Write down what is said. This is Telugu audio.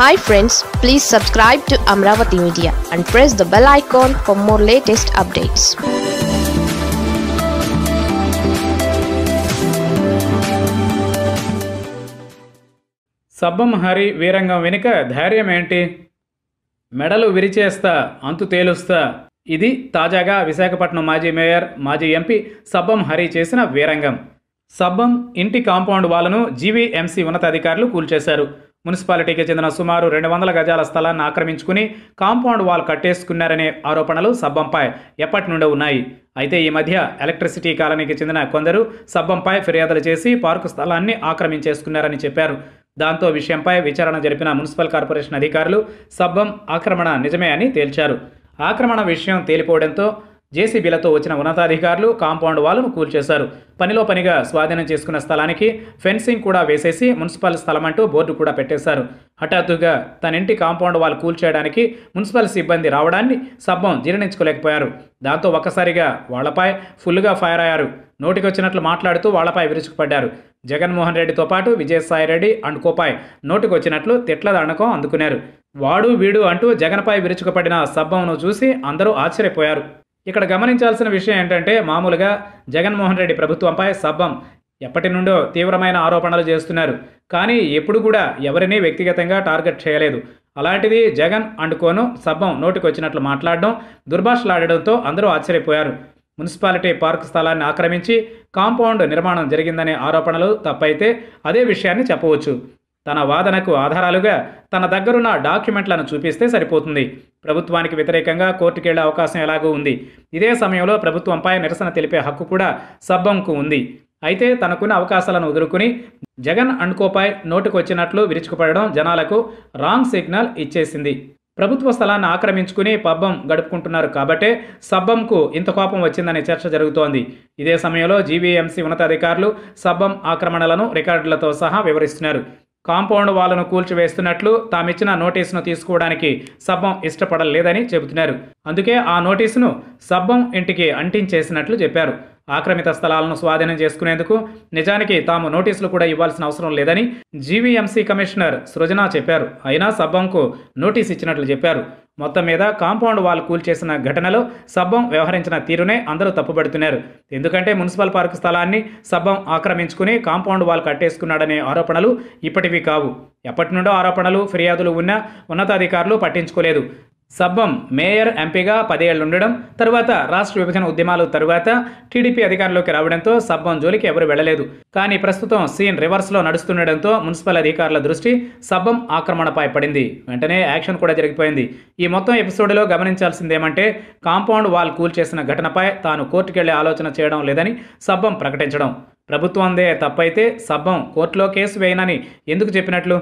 hi friends please subscribe to Amaravati media and press the bell icon for more latest updates Sabbam Hari వీరంగం వెనుక ధైర్యం ఏంటి మెడలు విరిచేస్తా అంతు తేలుస్తా ఇది తాజాగా విశాఖపట్నం మాజీ మేయర్ మాజీ ఎంపీ సబ్బం హరి చేసిన వీరంగం సబ్బం ఇంటి కాంపౌండ్ వాలను జీవీఎంసీ ఉన్నతాధికారులు కూల్చేశారు మున్సిపాలిటీకి చెందిన సుమారు రెండు వందల గజాల స్థలాన్ని ఆక్రమించుకుని కాంపౌండ్ వాల్ కట్టేసుకున్నారనే ఆరోపణలు సబ్బంపై ఎప్పటి నుండో ఉన్నాయి అయితే ఈ మధ్య ఎలక్ట్రిసిటీ కాలనీకి చెందిన కొందరు సబ్బంపై ఫిర్యాదులు చేసి పార్కు స్థలాన్ని ఆక్రమించేసుకున్నారని చెప్పారు దాంతో విషయంపై విచారణ జరిపిన మున్సిపల్ కార్పొరేషన్ అధికారులు సబ్బం ఆక్రమణ నిజమే అని తేల్చారు ఆక్రమణ విషయం తేలిపోవడంతో జేసీబీలతో వచ్చిన ఉన్నతాధికారులు కాంపౌండ్ వాల్ను కూల్చేశారు పనిలో పనిగా స్వాధీనం చేసుకున్న స్థలానికి ఫెన్సింగ్ కూడా వేసేసి మున్సిపల్ స్థలం అంటూ బోర్డు కూడా పెట్టేశారు హఠాత్తుగా తన ఇంటి కాంపౌండ్ వాల్ కూల్చేయడానికి మున్సిపల్ సిబ్బంది రావడాన్ని సబ్బం జీర్ణించుకోలేకపోయారు దాంతో ఒక్కసారిగా వాళ్లపై ఫుల్గా ఫైర్ అయ్యారు నోటికొచ్చినట్లు మాట్లాడుతూ వాళ్లపై విరుచుకుపడ్డారు జగన్మోహన్ రెడ్డితో పాటు విజయసాయి రెడ్డి అండ్ కోపాయ్ నోటికొచ్చినట్లు తిట్ల దండకం అందుకున్నారు వాడు వీడు అంటూ జగన్పై విరుచుకుపడిన సబ్బంను చూసి అందరూ ఆశ్చర్యపోయారు ఇక్కడ గమనించాల్సిన విషయం ఏంటంటే మామూలుగా జగన్మోహన్ రెడ్డి ప్రభుత్వంపై సబ్బం ఎప్పటి నుండో తీవ్రమైన ఆరోపణలు చేస్తున్నారు కానీ ఎప్పుడు కూడా ఎవరినీ వ్యక్తిగతంగా టార్గెట్ చేయలేదు అలాంటిది జగన్ అండుకోను సబ్బం నోటికొచ్చినట్లు మాట్లాడడం దుర్భాషలాడడంతో అందరూ ఆశ్చర్యపోయారు మున్సిపాలిటీ పార్క్ స్థలాన్ని ఆక్రమించి కాంపౌండ్ నిర్మాణం జరిగిందనే ఆరోపణలు తప్పైతే అదే విషయాన్ని చెప్పవచ్చు తన వాదనకు ఆధారాలుగా తన దగ్గరున్న డాక్యుమెంట్లను చూపిస్తే సరిపోతుంది ప్రభుత్వానికి వ్యతిరేకంగా కోర్టుకెళ్లే అవకాశం ఎలాగూ ఉంది ఇదే సమయంలో ప్రభుత్వంపై నిరసన తెలిపే హక్కు కూడా సబ్బంకు ఉంది అయితే తనకున్న అవకాశాలను వదులుకుని జగన్ అండ్కోపై నోటుకొచ్చినట్లు విరుచుకుపడడం జనాలకు రాంగ్ సిగ్నల్ ఇచ్చేసింది ప్రభుత్వ స్థలాన్ని ఆక్రమించుకుని పబ్బం గడుపుకుంటున్నారు కాబట్టే సబ్బంకు ఇంత కోపం వచ్చిందనే చర్చ జరుగుతోంది ఇదే సమయంలో జీవీఎంసీ ఉన్నతాధికారులు సబ్బం ఆక్రమణలను రికార్డులతో సహా వివరిస్తున్నారు కాంపౌండ్ వాళ్లను కూల్చివేస్తున్నట్లు తామిచ్చిన నోటీసును తీసుకోవడానికి సబ్బం ఇష్టపడలేదని చెబుతున్నారు అందుకే ఆ నోటీసును సబ్బం ఇంటికి అంటించేసినట్లు చెప్పారు ఆక్రమిత స్థలాలను స్వాధీనం చేసుకునేందుకు నిజానికి తాము నోటీసులు కూడా ఇవ్వాల్సిన అవసరం లేదని జీవీఎంసీ కమిషనర్ సృజన చెప్పారు అయినా సబ్బంకు నోటీస్ ఇచ్చినట్లు చెప్పారు మొత్తం మీద కాంపౌండ్ వాల్ కూల్చేసిన ఘటనలో సబ్బం వ్యవహరించిన తీరునే అందరూ తప్పుబడుతున్నారు ఎందుకంటే మున్సిపల్ పార్క్ స్థలాన్ని సబ్బం ఆక్రమించుకుని కాంపౌండ్ వాల్ కట్టేసుకున్నాడనే ఆరోపణలు ఇప్పటివి కావు ఎప్పటి నుండో ఆరోపణలు ఫిర్యాదులు ఉన్నా ఉన్నతాధికారులు పట్టించుకోలేదు సబ్బం మేయర్ ఎంపీగా పదేళ్లు ఉండడం తరువాత రాష్ట్ర విభజన ఉద్యమాలు తరువాత టీడీపీ అధికారంలోకి రావడంతో సబ్బం జోలికి ఎవరు వెళ్లలేదు కానీ ప్రస్తుతం సీన్ రివర్స్లో నడుస్తుండడంతో మున్సిపల్ అధికారుల దృష్టి సబ్బం ఆక్రమణపై పడింది వెంటనే యాక్షన్ కూడా జరిగిపోయింది ఈ మొత్తం ఎపిసోడ్లో గమనించాల్సిందేమంటే కాంపౌండ్ వాల్ కూల్ చేసిన ఘటనపై తాను కోర్టుకెళ్లే ఆలోచన చేయడం లేదని సబ్బం ప్రకటించడం ప్రభుత్వందే తప్పైతే సబ్బం కోర్టులో కేసు వేయనని ఎందుకు చెప్పినట్లు